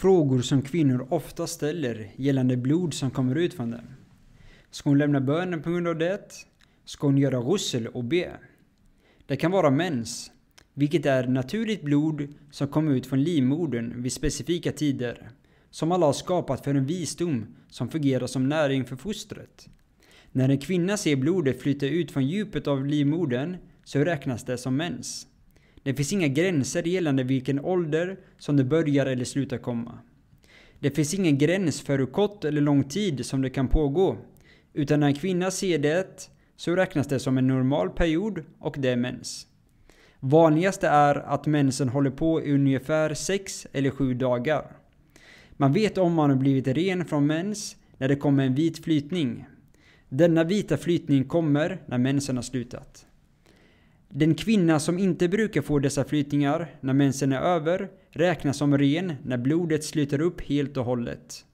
Frågor som kvinnor ofta ställer gällande blod som kommer ut från dem. Ska hon lämna bönen på grund av det? Ska hon göra russel och be? Det kan vara mens, vilket är naturligt blod som kommer ut från livmodern vid specifika tider, som alla har skapat för en visdom som fungerar som näring för fostret. När en kvinna ser blodet flyta ut från djupet av livmodern så räknas det som mens. Det finns inga gränser gällande vilken ålder som det börjar eller slutar komma. Det finns ingen gräns för hur kort eller lång tid som det kan pågå. Utan när en kvinna ser det så räknas det som en normal period och det är mens. Vanligast är att mensen håller på i ungefär 6 eller 7 dagar. Man vet om man har blivit ren från mens när det kommer en vit flytning. Denna vita flytning kommer när mensen har slutat. Den kvinna som inte brukar få dessa flytningar när mensen är över räknas som ren när blodet sluter upp helt och hållet.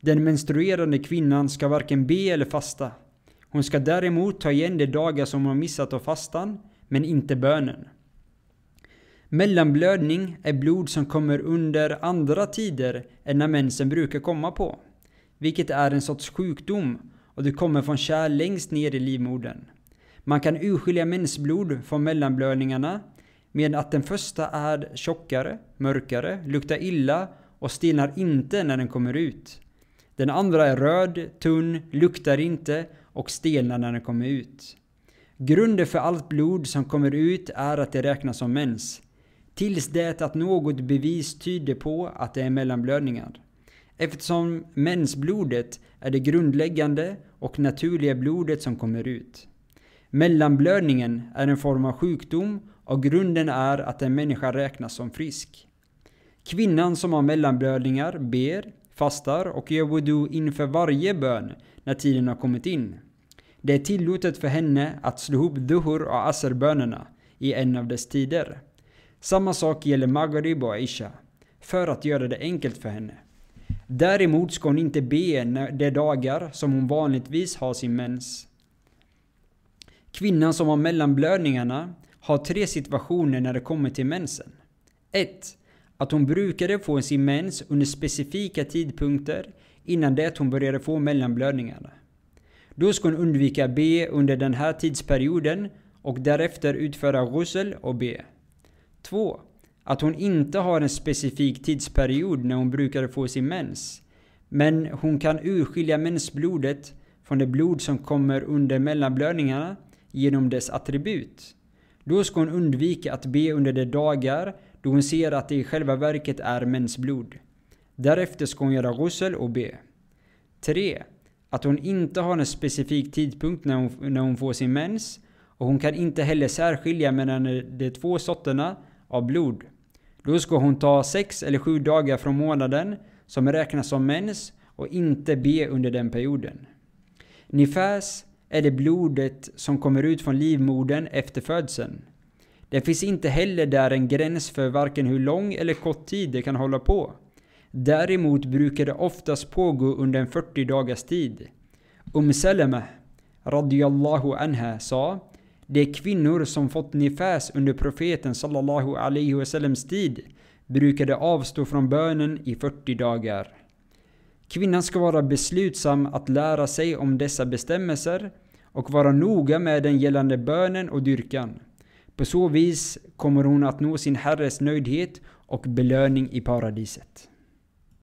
Den menstruerande kvinnan ska varken be eller fasta. Hon ska däremot ta igen de dagar som hon missat av fastan, men inte bönen. Mellanblödning är blod som kommer under andra tider än när mensen brukar komma på, vilket är en sorts sjukdom och det kommer från kärl längst ner i livmodern. Man kan urskilja mensblod från mellanblödningarna med att den första är tjockare, mörkare, luktar illa och stelnar inte när den kommer ut. Den andra är röd, tunn, luktar inte och stelnar när den kommer ut. Grunden för allt blod som kommer ut är att det räknas som mens. Tills det att något bevis tyder på att det är mellanblödningar. Eftersom mensblodet är det grundläggande och naturliga blodet som kommer ut. Mellanblödningen är en form av sjukdom och grunden är att en människa räknas som frisk. Kvinnan som har mellanblödningar ber, fastar och gör wudu inför varje bön när tiden har kommit in. Det är tillåtet för henne att slå ihop duhur och asr-bönerna i en av dess tider. Samma sak gäller maghrib och Aisha, för att göra det enkelt för henne. Däremot ska hon inte be de dagar som hon vanligtvis har sin mens. Kvinnan som har mellanblödningarna har tre situationer när det kommer till mensen. 1. Att hon brukade få sin mens under specifika tidpunkter innan det hon började få mellanblödningarna. Då ska hon undvika B under den här tidsperioden och därefter utföra ghusl och B. 2. Att hon inte har en specifik tidsperiod när hon brukade få sin mens. Men hon kan urskilja mensblodet från det blod som kommer under mellanblödningarna genom dess attribut. Då ska hon undvika att be under de dagar då hon ser att det i själva verket är mensblod. Därefter ska hon göra ghusl och be. 3. Att hon inte har en specifik tidpunkt när hon, när hon får sin mens och hon kan inte heller särskilja mellan de två sorterna av blod. Då ska hon ta 6 eller 7 dagar från månaden som räknas som mens och inte be under den perioden. Nifas är det blodet som kommer ut från livmodern efter födseln. Det finns inte heller där en gräns för varken hur lång eller kort tid det kan hålla på. Däremot brukar det oftast pågå under en 40 dagars tid. Um Salamah, radiyallahu anha, sa De kvinnor som fått nifas under profeten sallallahu alaihi wasallams tid brukade avstå från bönen i 40 dagar. Kvinnan ska vara beslutsam att lära sig om dessa bestämmelser och vara noga med den gällande bönen och dyrkan. På så vis kommer hon att nå sin herres nöjdhet och belöning i paradiset.